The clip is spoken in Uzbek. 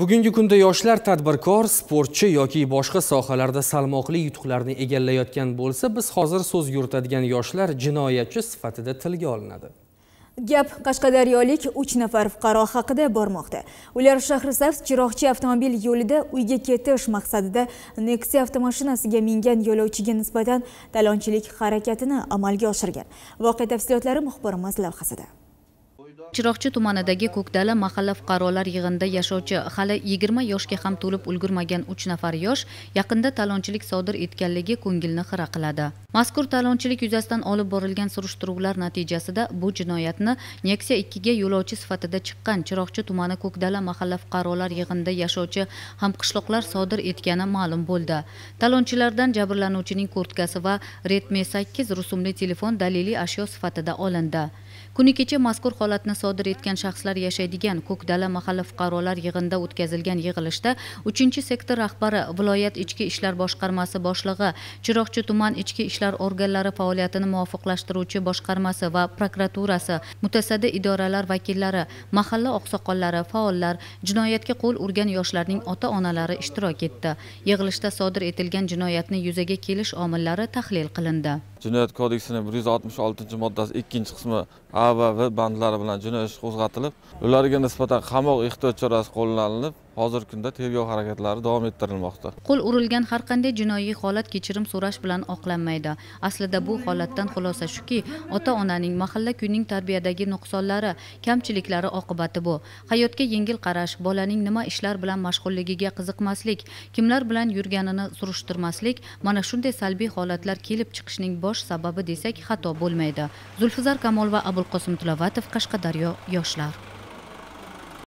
bugungi kunda yoshlar tadbirkor sportchi yoki boshqa sohalarda salmoqli yutuqlarni egallayotgan bo'lsa biz hozir so'z yuritadigan yoshlar jinoyatchi sifatida tilga olinadi Gap Qashqadaryolik 3 nafar fuqaro haqida bormoqda. Ular Shahrisabz Chiroqchi avtomobil yo'lida uyga ketish maqsadida Nexia avtomashinasiga mingan yo'lovchiga nisbatan talonchilik harakatini amalga oshirgan. Voqea tafsilotlari muxbirimiz lavhasida. chiroqchi tumanidagi ko'kdala mahalla fuqarolar yig'inida yashovchi hali yigirma yoshga ham to'lib ulgurmagan uch nafar yosh yaqinda talonchilik sodir etganligi ko'ngilni xira qiladi mazkur talonchilik yuzasidan olib borilgan surishtiruvlar natijasida bu jinoyatni nexia ikkiga yo'lovchi sifatida chiqqan chiroqchi tumani ko'kdala mahalla fuqarolar yig'inida yashovchi hamqishloqlar sodir etgani ma'lum bo'ldi talonchilardan jabrlanuvchining kurtkasi va redmi sakkiz rusumli telefon daliliy ashyo sifatida olindi kuni kecha mazkur holatni sodir etgan shaxslar yashaydigan ko'kdala mahalla fuqarolar yig'inida o'tkazilgan yig'ilishda 3 sektor rahbari viloyat ichki ishlar boshqarmasi boshlig'i chiroqchi tuman ichki ishlar organlari faoliyatini muvofiqlashtiruvchi boshqarmasi va prokuraturasi mutasaddi idoralar vakillari mahalla oqsoqollari faollar jinoyatga qo'l urgan yoshlarning ota onalari ishtirok etdi yig'ilishda sodir etilgan jinoyatni yuzaga kelish omillari tahlil qilindi jinoyat kodeksini bir yuz oltmish oltinchi moddasi ikkinchi qismi a va v bandlari bilan jinoiy ish qo'zg'atilib ularga nisbatan qamoq ehtiyot chorasi qo'llanilib hozirgi kunda tergov harakatlari davom ettirilmoqda qo'l urilgan har qanday jinoiy holat kechirim so'rash bilan oqlanmaydi aslida bu holatdan xulosa shuki ota onaning mahalla kuyning tarbiyadagi nuqsonlari kamchiliklari oqibati bu hayotga yengil qarash bolaning nima ishlar bilan mashg'ulligiga qiziqmaslik kimlar bilan yurganini surishtirmaslik mana shunday salbiy holatlar kelib chiqishining bosh sababi desak xato bo'lmaydi zulfizar kamolova abulqosim tilovatov qashqadaryo yoshlar